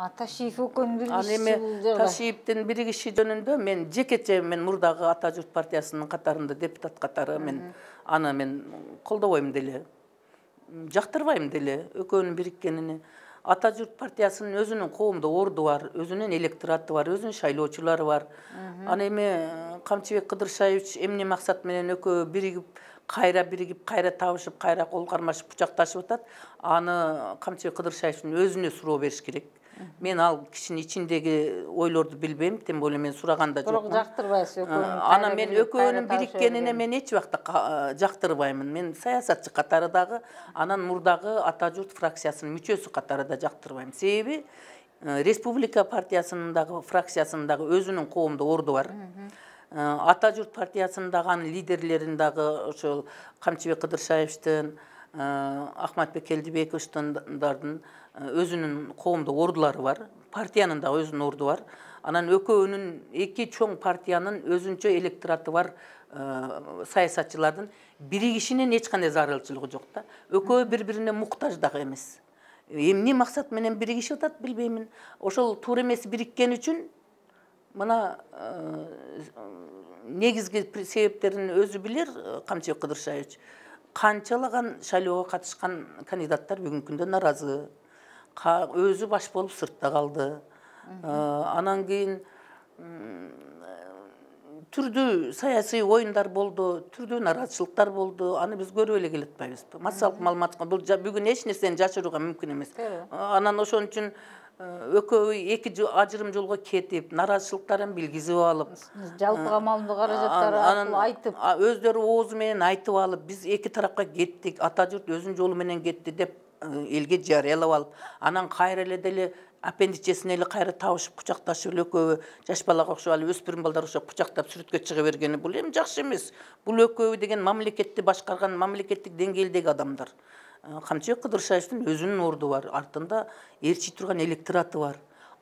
А шейхи экөөнүн биригиши жөнүндө мен жекече мен мурдагы ата журт партиясынын катарында депутат катары мен аны мен колдобойм деле жактырбайм деле экөөнүн бириккенине ата журт партиясынын өзүнүн коомдо орду бар өзүнүн электораты бар өзүнүн шайлоочулары бар аны эми камчыбек кыдыршаевич эмне максат менен экөө биригип кайра биригип кайра табышып кайра кол кармашып кучакташып атат аны камчыбек кыдыршаевичтин өзүнө суроо бериш керек мен ал кишинин ичиндеги э, ойлорду билбейм тем более мен сураганда жокмун бирок жактырбайсыз экөөнүн анан мен экөөнүн бириккенине мен эч убакта э, жактырбаймын мен саясатчы катары дагы анан мурдагы ата журт фракциясынын мүчөсү катары да жактырбайм себеби э, республика партиясынын дагы фракциясынын дагы өзүнүн коомдо орду бар ата журт партиясынын лидерлерин дагы ошол камчыбек кыдыршаевичтин ахматбек келдибековичтардын өзүнүн коомдук ордулары бар партиянын дагы өзүнүн орду бар анан экөөнүн эки чоң партиянын өзүнчө электораты бар саясатчылардын биригишинин эч кандай зарылчылыгы жок да экөө бири бирине муктаж дагы эмес эмне максат менен биригишип атат билбеймин ошол туура эмес бириккен үчүн мына негизги себептерин өзү билер камчыбек кыдыршаевич қаншалаған шайлоға қатысқан кандидаттар бүгінгі күнде наразы өзі баш болып сыртта қалды ә, анан кейін түрдүү саяси ойындар болды түрдүү нааразычылыктар болды аны біз көріп эле келе атпайбызбы массалык маалымат бул бүгүн эч нерсени жашырууга мүмкүн эмес анан ошон үчүн экөө эки ажырым жолго кетип нааразычылыктарын билгизип алып жалпыга маалымдоо каражаттары айтып өздөрү оозу менен айтып алып биз эки тарапка кеттик ата журт өзүнүн жолу менен кетти деп элге жарыялап алып анан кайра эле деле аппендичесине эле кайра табышып кучакташып эле экөбү жаш балага окшоп алып өспүрүм балдар окшоп кучактап сүрөткө чыга бергени бул эми жакшы эмес бул экөө деген мамлекетти башкарган мамлекеттик деңгээлдеги адамдар камчыбек кыдыршаевдин өзінің орды бар артында ерчи тұрған электораты бар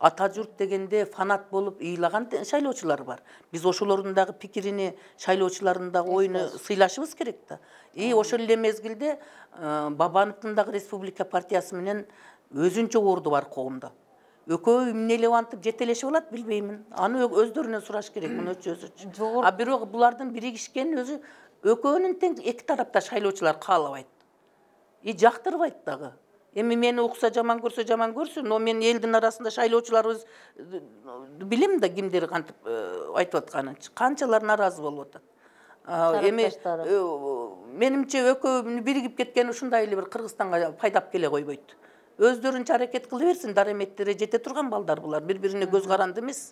ата журт дегенде фанат болып ыйлаган шайлоочулар бар Біз ошолордун дагы пикирине шайлоочулардын дагы ойыны сыйлашыбыз керек да и ошол эле мезгилде э, бабановдун дагы республика партиясы менен өзүнчө орду бар коомдо экөө эмне элеп антип жетелешип алат билбеймин аны өздөрүнөн сураш керек муну а бирок булардын биригишкенин өзү экөөнүн тең эки тарапта шайлоочулар каалабайт и жактырбайт дагы эми мени укса жаман көрсө жаман көрсүн но мен элдин арасында шайлоочуларыбыз э, билем да кимдер кантип э, айтып атканын канчалар нааразы болуп атат эми э, менимче экөө биригип кеткени ушундай эле бир кыргызстанга пайдап келе койбойт өздөрүнчө аракет кыла берсин дараметтери жете турган балдар булар бири бирине көз каранды эмес